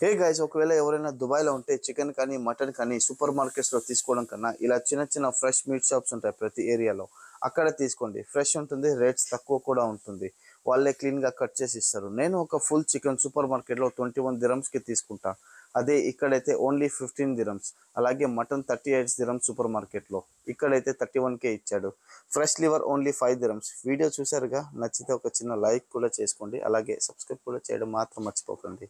hey guys ఒకవేళ ఎవరైనా దుబాయ్లో ఉంటే చికెన్ కానీ మటన్ కానీ సూపర్ మార్కెట్స్లో తీసుకోవడం కన్నా ఇలా చిన్న చిన్న ఫ్రెష్ మీట్ షాప్స్ ఉంటాయి ప్రతి ఏరియాలో అక్కడ తీసుకోండి ఫ్రెష్ ఉంటుంది రేట్స్ తక్కువ కూడా ఉంటుంది వాళ్ళే క్లీన్గా కట్ చేసి ఇస్తారు నేను ఒక ఫుల్ చికెన్ సూపర్ మార్కెట్లో ట్వంటీ వన్ దిరమ్స్కి తీసుకుంటా అదే ఇక్కడైతే ఓన్లీ ఫిఫ్టీన్ దిరమ్స్ అలాగే మటన్ థర్టీ ఎయిట్ దిరమ్స్ సూపర్ మార్కెట్లో ఇక్కడైతే థర్టీ వన్కే ఇచ్చాడు ఫ్రెష్ లివర్ ఓన్లీ ఫైవ్ దిరమ్స్ వీడియో చూసారుగా నచ్చితే ఒక చిన్న లైక్ కూడా చేసుకోండి అలాగే సబ్స్క్రైబ్ కూడా చేయడం మాత్రం మర్చిపోకండి